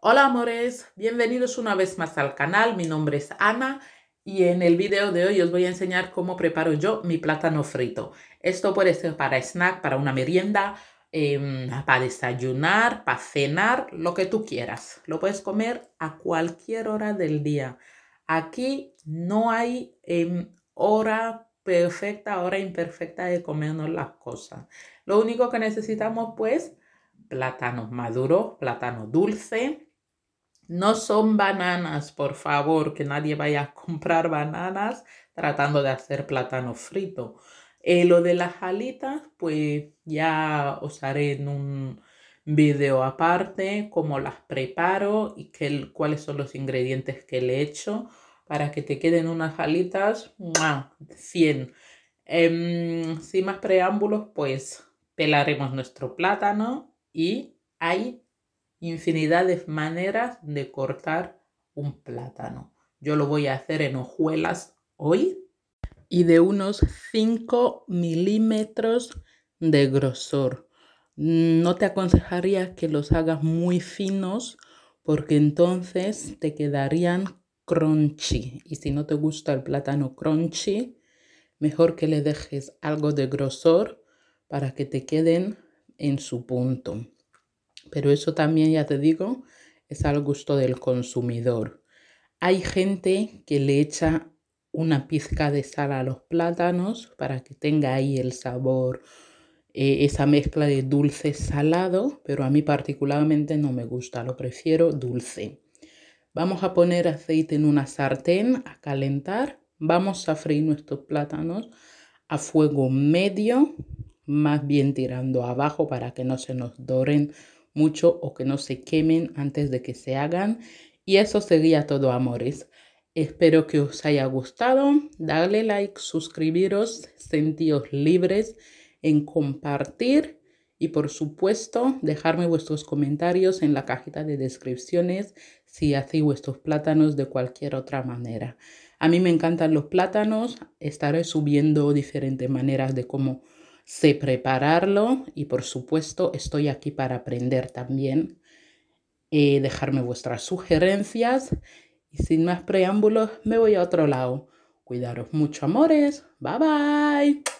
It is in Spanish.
Hola amores, bienvenidos una vez más al canal, mi nombre es Ana y en el video de hoy os voy a enseñar cómo preparo yo mi plátano frito. Esto puede ser para snack, para una merienda, em, para desayunar, para cenar, lo que tú quieras. Lo puedes comer a cualquier hora del día. Aquí no hay em, hora perfecta, hora imperfecta de comernos las cosas. Lo único que necesitamos pues, plátano maduro, plátano dulce, no son bananas, por favor, que nadie vaya a comprar bananas tratando de hacer plátano frito. Eh, lo de las alitas, pues ya os haré en un video aparte cómo las preparo y qué, cuáles son los ingredientes que le echo para que te queden unas alitas ¡mua! 100. Em, sin más preámbulos, pues pelaremos nuestro plátano y ahí infinidad de maneras de cortar un plátano. Yo lo voy a hacer en hojuelas hoy y de unos 5 milímetros de grosor. No te aconsejaría que los hagas muy finos porque entonces te quedarían crunchy. Y si no te gusta el plátano crunchy, mejor que le dejes algo de grosor para que te queden en su punto. Pero eso también, ya te digo, es al gusto del consumidor. Hay gente que le echa una pizca de sal a los plátanos para que tenga ahí el sabor, eh, esa mezcla de dulce-salado, pero a mí particularmente no me gusta, lo prefiero dulce. Vamos a poner aceite en una sartén a calentar. Vamos a freír nuestros plátanos a fuego medio, más bien tirando abajo para que no se nos doren mucho o que no se quemen antes de que se hagan. Y eso sería todo, amores. Espero que os haya gustado. Darle like, suscribiros, sentíos libres en compartir y por supuesto dejarme vuestros comentarios en la cajita de descripciones si hacéis vuestros plátanos de cualquier otra manera. A mí me encantan los plátanos, estaré subiendo diferentes maneras de cómo sé prepararlo y por supuesto estoy aquí para aprender también. Eh, dejarme vuestras sugerencias y sin más preámbulos me voy a otro lado. Cuidaros mucho amores. Bye bye.